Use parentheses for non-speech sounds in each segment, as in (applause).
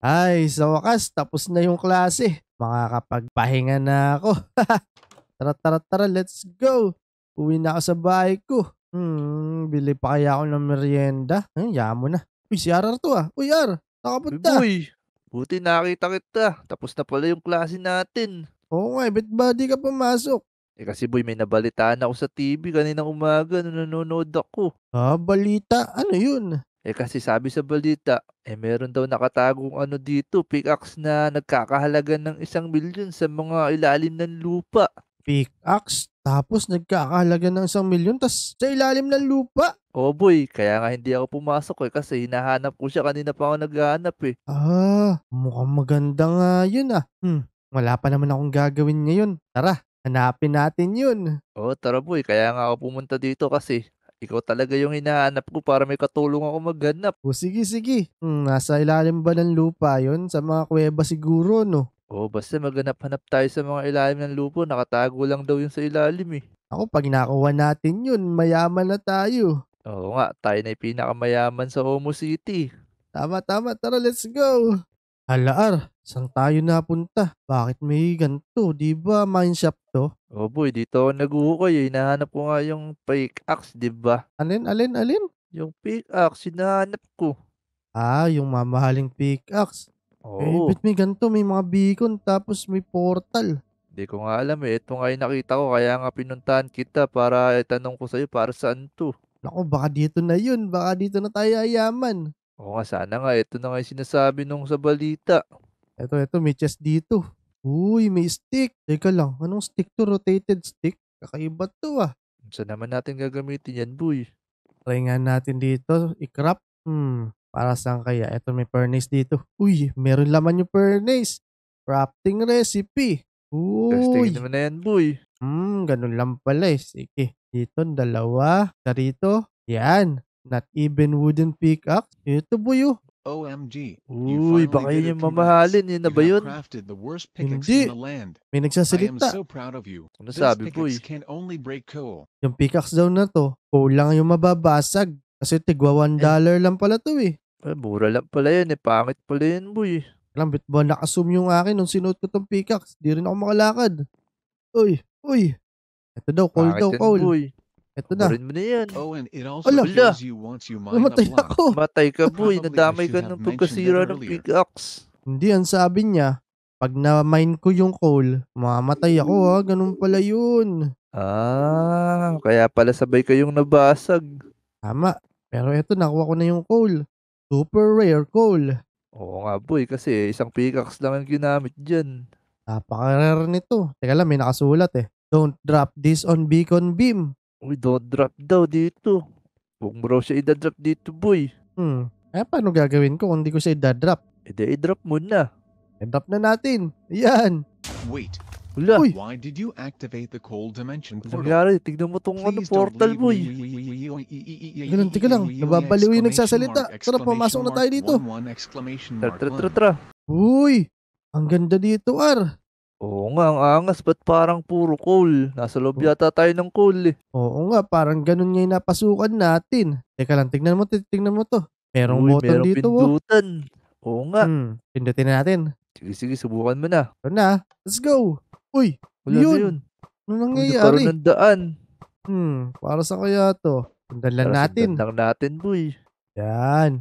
Ay, sa wakas, tapos na yung klase. Makakapagpahinga na ako. (laughs) tara, tara, tara, let's go. Uwi na ako sa bahay ko. Hmm, bili pa kaya ako ng merienda? Hmm, yamo na. Uy, si Arar to ah. Uy, Ar, nakapunta. Uy, buti nakita kita. Tapos na pala yung klase natin. Oo nga, eh, ba't ba di ka pumasok? Eh kasi boy, may nabalitaan ako sa TV kaninang umaga nung nanonood ako. Ah, balita? Ano yun? Eh kasi sabi sa balita, eh meron daw nakatagong ano dito, pickaxe na nagkakahalaga ng isang milyon sa mga ilalim ng lupa. Pickaxe? Tapos nagkakahalaga ng isang milyon, tas sa ilalim ng lupa? Oh boy, kaya nga hindi ako pumasok eh kasi hinahanap ko siya kanina pa ako naghahanap eh. Ah, mukhang maganda nga yun ah. Hmm, wala pa naman akong gagawin ngayon. Tara, hanapin natin yun. Oh, tara boy, kaya nga ako pumunta dito kasi ikaw talaga yung hinahanap ko para may katulong ako maghanap. O sige, sige. Hmm, nasa ilalim ba ng lupa yon Sa mga kuweba siguro, no? O, basta maghanap-hanap tayo sa mga ilalim ng lupa. Nakatago lang daw yung sa ilalim eh. Ako, pag nakuha natin yun, mayaman na tayo. Oo nga, tayo na yung pinakamayaman sa Homo City. Tama, tama. Tara, let's go. Halaar, Saan tayo napunta? Bakit may ganito? Di ba mine shop to? Oh boy, dito ako naguhukoy. Eh. Hinahanap ko nga yung pickaxe, di ba? Alin, alin, alin? Yung pickaxe, hinahanap ko. Ah, yung mamahaling pickaxe. Eh, Oo. Eh, ba't may ganito? May mga beacon tapos may portal. Hindi ko nga alam eh. Ito nga yung nakita ko. Kaya nga pinuntahan kita para itanong ko sa'yo para saan to. Naku, baka dito na yun. Baka dito na tayo ayaman. Oo nga, sana nga. Ito na nga yung sinasabi nung sa balita. Ito, ito, may chest dito. Uy, may stick. Teka lang, anong stick to? Rotated stick? Kakaiba to ah. Saan naman natin gagamitin yan, boy? Try nga natin dito. I-crop. Hmm, para saan kaya? Ito may furnace dito. Uy, meron laman yung furnace. Crafting recipe. Uy. Testing naman yan, boy. Hmm, ganun lang pala eh. Sige. Dito, dalawa. Sa rito. Yan. Not even wooden pickaxe. Ito, boy, oh. OMG. Uy, baka yun yung mamahalin. Yun na ba yun? Hindi. May nagsasalita. So proud of you. ano sabi po eh? Yung pickaxe daw na to, coal lang yung mababasag. Kasi tigwa $1 dollar lang pala to eh. Ay, mura lang pala yun eh. Pangit pala yun, boy. Alam, bit ba nakasum yung akin nung sinuot ko tong pickaxe? Di rin ako makalakad. Uy, uy. Ito daw, coal Pangit daw, coal. Boy. Ito na. Barin mo na yan. Oh, and it also Ala. shows you once you mine Namatay the block. ako. Matay ka boy, Probably nadamay ka have ng pagkasira ng earlier. pickaxe. Hindi, ang sabi niya, pag na-mine ko yung coal, mamatay ako ha. Ganun pala yun. Ah, kaya pala sabay kayong nabasag. Tama. Pero eto, nakuha ko na yung coal. Super rare coal. Oo nga boy, kasi isang pickaxe lang ang ginamit dyan. Napaka-rare nito. Teka lang, may nakasulat eh. Don't drop this on beacon beam. Uy, don't drop daw dito. Huwag mo raw siya idadrop dito, boy. Hmm. Eh, paano gagawin ko kung hindi ko siya idadrop? E eh, de, i-drop muna. na. Idrop na natin. Yan. Wait. Wala. Uy. Why did you activate the cold dimension portal? Nangyari, tignan mo tong ano, portal, boy. Ganun, tiga lang. Nababaliw yung nagsasalita. Tara, pumasok na tayo dito. Tra, tra, tra, Uy! Ang ganda dito, Ar. Oo nga, ang angas. Ba't parang puro coal? Nasa loob oh. yata tayo ng coal eh. Oo nga, parang ganun nga yung napasukan natin. Teka lang, tignan mo, tignan mo to. Merong Uy, button merong dito. Oh. pindutan. Oo nga. Hmm, pindutin natin. Sige, sige, subukan mo na. Ano na? Let's go. Uy, Wala yun. Na yun. Ano nangyayari? Ano ng daan? Hmm, para sa kaya to? Sundan lang para natin. Sundan lang natin, boy. Yan.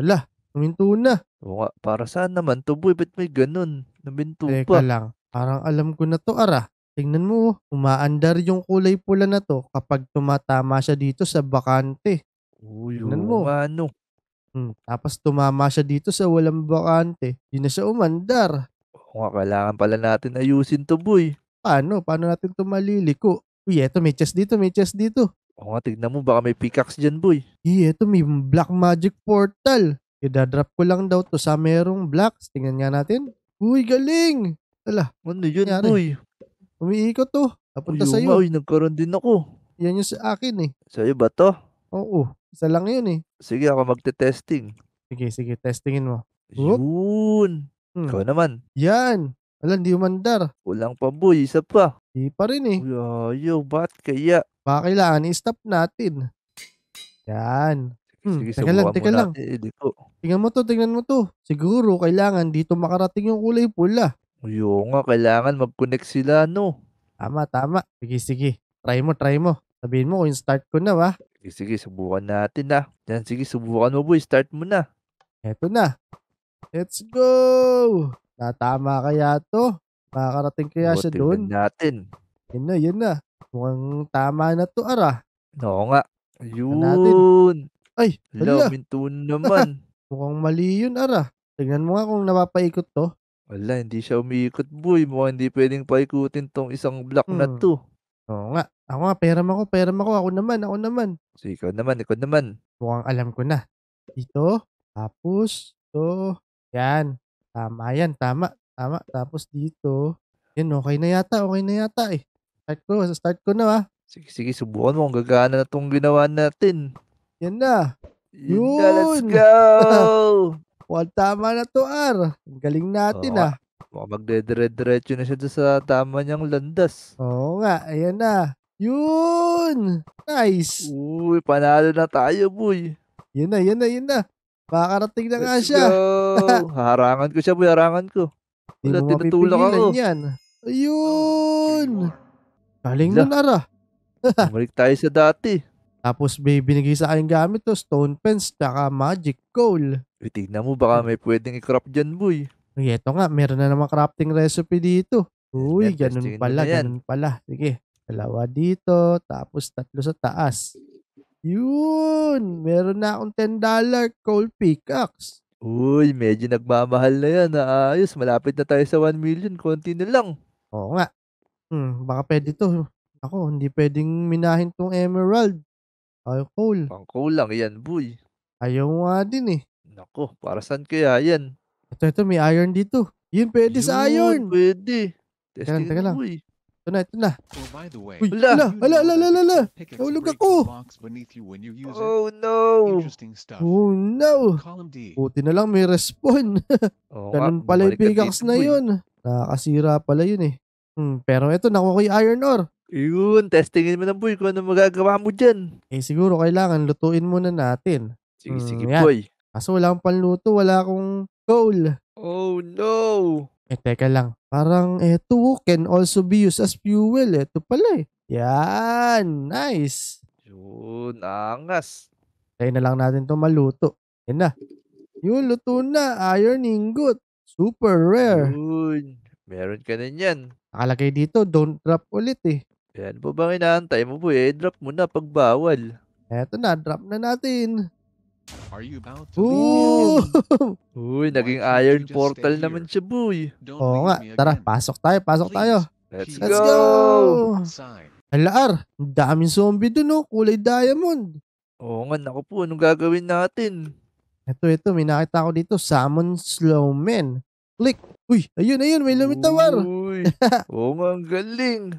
Wala, Huminto na. Oo nga, para saan naman to boy? Ba't may ganun? Nabinto Teka pa. Teka lang. Parang alam ko na to, ara. Tingnan mo, oh. umaandar yung kulay pula na to kapag tumatama siya dito sa bakante. Uy, Tingnan mo. Ano? Hmm, tapos tumama siya dito sa walang bakante. Di na siya umandar. Kung kailangan pala natin ayusin to, boy. Paano? Paano natin to maliliko? Uy, eto may chest dito, may chest dito. O nga, tignan mo, baka may pickaxe dyan, boy. Uy, eto may black magic portal. Idadrop ko lang daw to sa merong blocks. Tingnan nga natin. Uy, galing! Ala. Ano yun, Yari. boy? Umiikot to. Oh. Napunta sa iyo. Uy, nagkaroon din ako. Yan yung sa akin eh. Sa'yo ba to? Oo. Isa lang yun eh. Sige, ako magte-testing. Sige, sige. Testingin mo. Whoop. Yun. Hmm. Ikaw naman. Yan. Alam, di umandar. Kulang pa, boy. Isa pa. Di pa rin eh. Uy, ayaw, ba't kaya? Baka kailangan i-stop natin. Yan. Hmm, Sige, teka lang, teka lang. natin. Eh, Tingnan mo to, tingnan mo to. Siguro kailangan dito makarating yung kulay pula. Oo nga, kailangan mag-connect sila, no? Tama, tama. Sige, sige. Try mo, try mo. Sabihin mo kung start ko na, ba? Sige, sige, subukan natin, na. Ah. Yan, sige, subukan mo, boy. Start mo na. Eto na. Let's go! Natama ah, kaya to? Makakarating kaya siya Buti doon? natin. Yun na, yun na. Mukhang tama na to, ara. Oo nga. natin. Yun. Ay, Hello, hala. naman. (laughs) Mukhang mali yun, ara. Tingnan mo nga kung napapaikot to. Wala, hindi siya umiikot, boy. Mukhang hindi pwedeng paikutin tong isang block na hmm. to. Oo nga. Ako nga, peram ako, peram ako. Ako naman, ako naman. So, ikaw naman, ikaw naman. Mukhang alam ko na. Ito, tapos, to, yan. Tama yan, tama, tama. Tapos dito, yan, okay na yata, okay na yata eh. Start ko, start ko na ah. Sige, sige, subukan mo. Ang gagana na tong ginawa natin. Yan na. Yun na, let's go! (laughs) (laughs) Well, tama na to, R. Ang galing natin, ah. Mukhang magdedire na siya doon sa tama niyang landas. Oo nga, ayan na. Yun! Nice! Uy, panalo na tayo, boy. Yan na, yan na, yun na. Makakarating na nga Let's siya. go! (laughs) harangan ko siya, boy. Harangan ko. Hindi Wala, mo tinutulak ako. yan. Ayun! Galing nun, Ala. Ah. (laughs) Ara. Bumalik tayo sa dati. Tapos may binigay sa akin gamit to, stone pens, tsaka magic coal. Uy, tignan mo, baka hmm. may pwedeng i-crop dyan, boy. Uy, nga, meron na naman crafting recipe dito. Uy, yeah, ganun pala, ganun pala. Sige, dalawa dito, tapos tatlo sa taas. Yun! Meron na akong $10 coal pickaxe. Uy, medyo nagmamahal na yan. Ayos, malapit na tayo sa 1 million. Konti na lang. Oo nga. Hmm, baka pwede to. Ako, hindi pwedeng minahin tong emerald. Ay, coal. Pang coal lang yan, boy. Ayaw nga din eh. Nako, para saan kaya yan? Ito, ito, may iron dito. Yun, pwede Yun, sa iron. Pwede. Testing teka lang. Uy. Eh. Ito na, ito na. Oh, by the way, Uy, ala, ala, ala, ala, ala. Naulog ako. Oh, no. Interesting stuff. Oh, no. Buti na lang may respond. (laughs) oh, Ganun pala yung pickaxe na yun. Nakakasira pala yun eh. Hmm, pero ito, nakuha ko yung iron ore. Yun, testingin mo na boy kung ano magagawa mo dyan. Eh siguro kailangan lutuin muna natin. Sige, hmm, sige yan. boy. Kaso wala akong panluto, wala akong goal. Oh no! Eh teka lang, parang eto can also be used as fuel. Eto pala eh. Yan, nice. Yun, angas. Tayo na lang natin to maluto. Yan na. Yun, luto na. Iron ingot. Super rare. Yun, meron ka na yan. Nakalagay dito, don't drop ulit eh. Yan po bang inaantay mo po eh? Drop mo na pag bawal. Eto na, drop na natin. Are you about to Ooh! (laughs) Uy, naging iron portal naman siya, boy. Oo nga. Tara, pasok tayo, pasok tayo. Let's, Let's go! go! Alaar, ang daming zombie dun, oh. kulay diamond. Oo nga, naku po, anong gagawin natin? Ito, ito, may nakita ko dito, Salmon slowman. Click. Uy, ayun, ayun, may lumitawar. Uy, (laughs) oo nga, ang galing.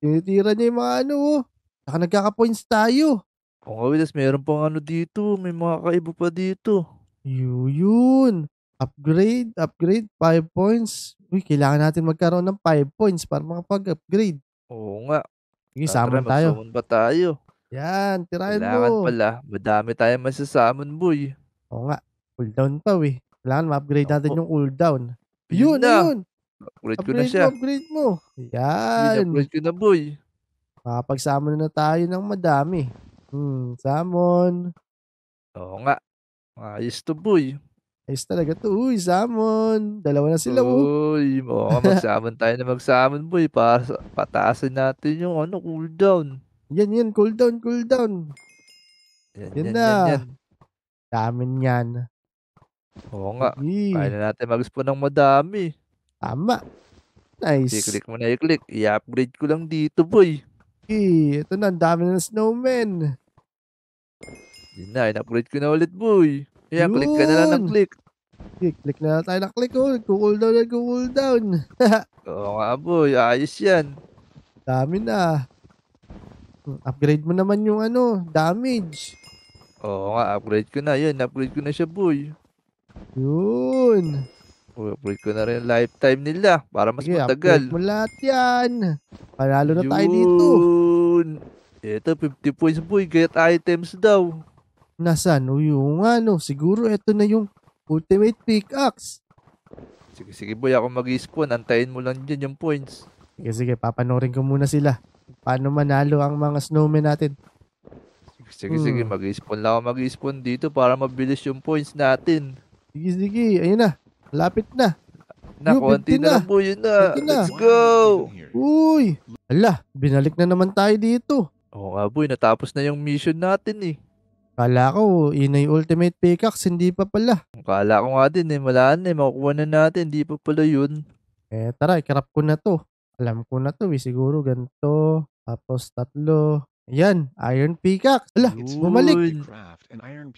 Tinitira niya yung mga ano, oh. Saka nagkaka-points tayo. Oo, oh, meron pang ano dito. May mga kaiba pa dito. Yun. Upgrade, upgrade, 5 points. Uy, kailangan natin magkaroon ng 5 points para makapag-upgrade. Oo nga. Sige, summon tayo. Summon ba tayo? Yan, tirayan mo. Kailangan pala, madami tayong masasamon, boy. Oo nga. Cooldown pa, we. Kailangan ma-upgrade natin yung cooldown. Yun, yun. Na. yun. Upgrade, upgrade ko na siya. Mo, upgrade mo. Yan. Yun, upgrade ko na, boy. Makapag-summon na tayo ng madami. Hmm, salmon. Oo nga. Ayos to, boy. Ayos talaga to. Uy, salmon. Dalawa na sila. boy. Oh. Uy, oo nga. Magsamon tayo na magsamon, boy. Para, pataasin natin yung ano, cooldown. Yan, yan. Cooldown, cooldown. Yan, yan, yan na. Yan, Damin yan. Oo nga. Hey. Kaya na natin mag-spawn ng madami. Tama. Nice. I-click mo na i-click. I-upgrade ko lang dito, boy. Ito na, ang dami na ng snowmen. Hindi na, in-upgrade ko na ulit, boy. Kaya Yun. click ka na lang ng click. Click, click na lang tayo ng click, oh. Nagko-cooldown, nagko-cooldown. (laughs) Oo nga, boy. Ayos yan. Dami na. Upgrade mo naman yung ano, damage. Oo nga, upgrade ko na. Yan, upgrade ko na siya, boy. Yun. Break ko na rin lifetime nila para mas yeah, matagal. mo lahat yan. Panalo na Yun. tayo dito. Ito, 50 points boy. Get items daw. Nasaan? O yung ano, siguro ito na yung ultimate pickaxe. Sige, sige boy. Ako mag-spawn. Antayin mo lang dyan yung points. Sige, sige. Papanorin ko muna sila. Paano manalo ang mga snowmen natin. Sige, hmm. sige. Mag-spawn lang ako mag-spawn dito para mabilis yung points natin. Sige, sige. Ayun na. Lapit na. Na, Yo, konti na. na lang po yun na. na. Let's go! Uy! Ala, binalik na naman tayo dito. Oo nga, boy. Natapos na yung mission natin eh. Kala ko, inay ultimate pickaxe, hindi pa pala. Kala ko nga din eh, malaan eh, makukuha na natin, hindi pa pala yun. Eh tara, ikarap ko na to. Alam ko na to eh, siguro ganito. Tapos tatlo. Yan, iron pickaxe. Ala, bumalik.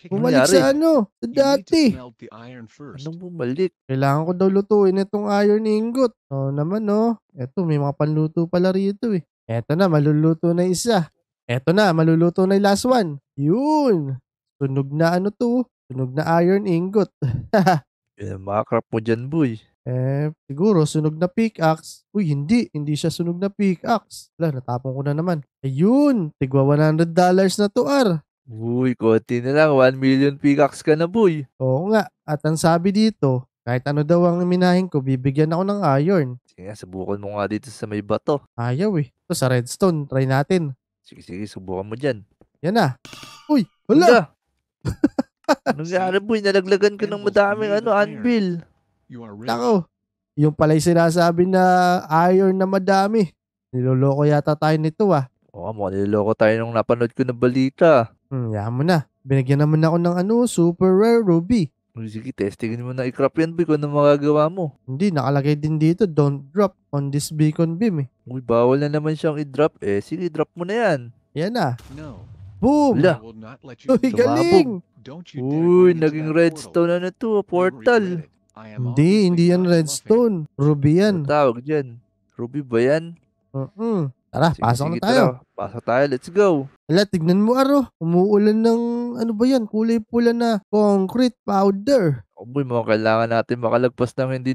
Bumalik Nangyari. sa ano, sa dati. Anong bumalik? Kailangan ko daw lutuin itong iron ingot. Oo naman, no. Eto, may mga panluto pala rito eh. Eto na, maluluto na isa. Eto na, maluluto na yung last one. Yun. Sunog na ano to. Sunog na iron ingot. Yung (laughs) eh, mo dyan, boy. Eh, siguro, sunog na pickaxe. Uy, hindi. Hindi siya sunog na pickaxe. Wala, natapon ko na naman. Ayun, tigwa $100 na to, Ar. Uy, konti na lang. 1 million pickaxe ka na, boy. Oo nga. At ang sabi dito, kahit ano daw ang minahin ko, bibigyan ako ng iron. Sige, subukan mo nga dito sa may bato. Ayaw eh. Ito sa redstone, try natin. Sige, sige, subukan mo dyan. Yan ah. ano na. Uy, wala. (laughs) Ano nga, boy, nalaglagan ko ng madaming ano, anvil. You are rich. Nako, yung pala'y sinasabi na iron na madami. Niloloko yata tayo nito ah. Oo, oh, mukhang niloloko tayo nung napanood ko na balita. Hmm, yan mo na. Binigyan naman ako ng ano, super rare ruby. Sige, testingin mo na i-crop yan, Bic, kung ano magagawa mo. Hindi, nakalagay din dito, don't drop on this beacon beam eh. Uy, bawal na naman siyang i-drop eh. Sige, drop mo na yan. Yan na. Ah. No. Boom! La. Uy, galing! Uy, naging redstone na na to, portal. Hindi, hindi yan redstone. Ruby yan. Ang tawag dyan. Ruby ba yan? Mm-mm. Tara, sige, pasok sige, na tayo. Tara. Pasok tayo, let's go. Ala, tignan mo aro. Umuulan ng, ano ba yan? Kulay pula na concrete powder. Uy, oh, mga kailangan natin makalagpas ng hindi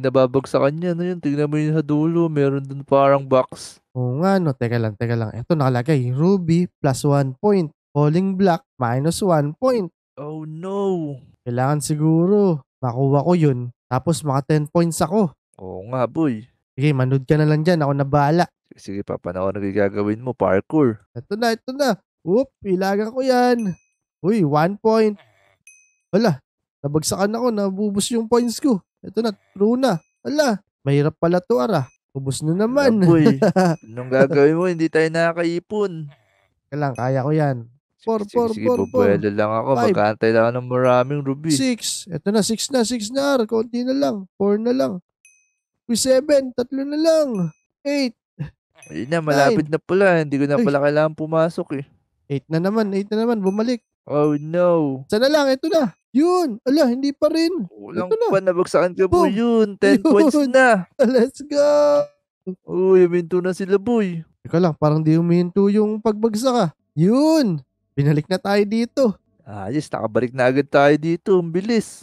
sa kanya. Ano yun? Tignan mo yun sa dulo. Meron dun parang box. Oo nga, no. Teka lang, teka lang. Ito nakalagay. Ruby plus 1 point. Falling block minus 1 point. Oh no. Kailangan siguro makuha ko yun tapos maka 10 points ako. Oo nga, boy. Sige, manood ka na lang dyan. Ako nabala. Sige, papanaw na gagawin mo, parkour. Ito na, ito na. Oop, ilagan ko yan. Uy, 1 point. Wala, nabagsakan ako. Nabubus yung points ko. Ito na, true na. Wala, mahirap pala to, ara. Ubus na naman. Boy, (laughs) anong gagawin mo? Hindi tayo nakakaipon. Kailang, kaya ko yan. Por, sige, por, sige, por, bubuelo lang ako. Five. Magkaantay lang ako ng maraming ruby. Six. Ito na, six na, six na. R. Konti na lang. Four na lang. Uy, seven. Tatlo na lang. Eight. Ayun na, malapit Nine. na pala. Hindi ko na Ay. pala kailangan pumasok eh. Eight na naman, eight na naman. Bumalik. Oh no. Sana lang, ito na. Yun. Ala, hindi pa rin. Walang ito na. pa, nabagsakan ka po yun. Ten yun. points na. (laughs) Let's go. Uy, huminto na sila, boy. Teka lang, parang di huminto yung pagbagsak ah. Yun! Binalik na tayo dito. Ayos, nakabalik na agad tayo dito. Ang bilis.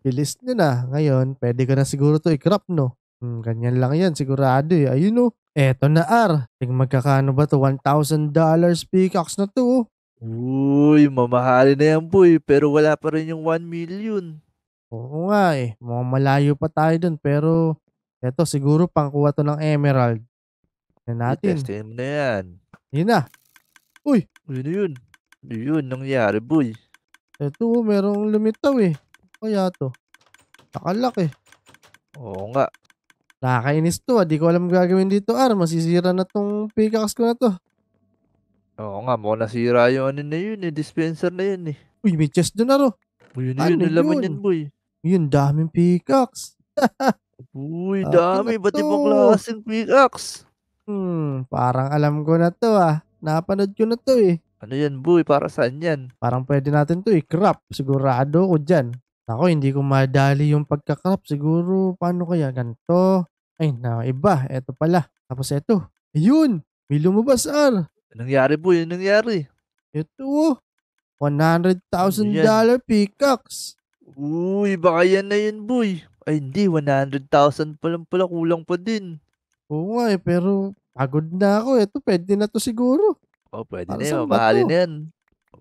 Bilis na na. Ngayon, pwede ka na siguro to i-crop, no? Hmm, ganyan lang yan, sigurado eh. Ayun oh. Eto na, R. Ting magkakano ba to? $1,000 pickaxe na to. Oh. Uy, mamahali na yan, boy. Pero wala pa rin yung 1 million. Oo nga eh. Mukhang malayo pa tayo dun. Pero eto, siguro pangkuha to ng emerald. Yan natin. Testin mo na yan. Yun na. Uy! Ano yun na yun. Yun, nangyari, boy. Eto, oh, merong lumitaw eh. Kaya to. Nakalak eh. Oo nga. Nakakainis to. Ah. Di ko alam gagawin dito, Ar. Ah. Masisira na tong pickaxe ko na to. Oo nga, mukhang nasira yung ano na yun eh. Dispenser na yun eh. Uy, may chest doon, Aro. Ah, Uy, ano yun, ano yun, nalaman yun, boy. Yun, daming pickaxe. (laughs) Uy, ano dami. Ba't ibang klaseng pickaxe? Hmm, parang alam ko na to ah. Napanood ko na to eh. Ano yan, boy? Para saan yan? Parang pwede natin to i-crop. Eh. Sigurado ko dyan. Ako, hindi ko madali yung pagka-crop. Siguro, paano kaya? Ganto. Ay, na, iba. Eto pala. Tapos ito. Ayun! May lumabas, R. Nangyari, boy. Nangyari. Ito. $100,000 pickaxe. Uy, baka yan na yun, boy. Ay, hindi. 100,000 pa lang pala. Kulang pa din. Oo nga eh, pero pagod na ako. Ito, pwede na to siguro. Oh, pwede Para na yun. Mahali na yan.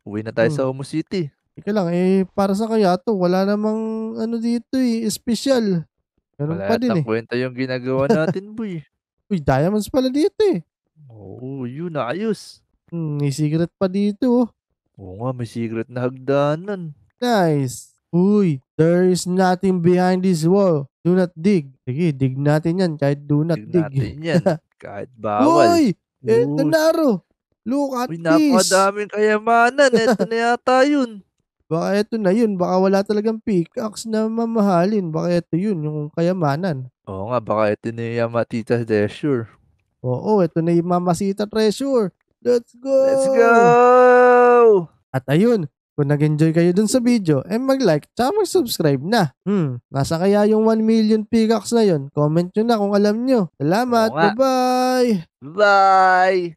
Uwi na tayo Hmm. sa Homo City. Ika lang, eh, para sa kaya to, wala namang ano dito eh, special. Meron pa din eh. kwenta yung ginagawa natin, boy. (laughs) Uy, diamonds pala dito eh. Oo, oh, yun, ayos. Hmm, may secret pa dito. oh. Oo nga, may secret na hagdanan. Nice. Uy, there is nothing behind this wall. Do not dig. Sige, dig natin yan kahit do not dig. dig. natin yan. (laughs) Kahit bawal. Uy, eh, Oo, Donaro. Oh. Look at Uy, this. Napakadaming kayamanan. Ito na yata yun. (laughs) Baka ito na yun. Baka wala talagang pickaxe na mamahalin. Baka ito yun, yung kayamanan. Oo nga, baka ito na yung Yamatita Treasure. Oo, ito na yung Mamasita Treasure. Let's go! Let's go! At ayun, kung nag-enjoy kayo dun sa video, eh mag-like tsaka mag-subscribe na. Hmm, nasa kaya yung 1 million pickaxe na yun? Comment nyo na kung alam nyo. Salamat, bye-bye! Bye!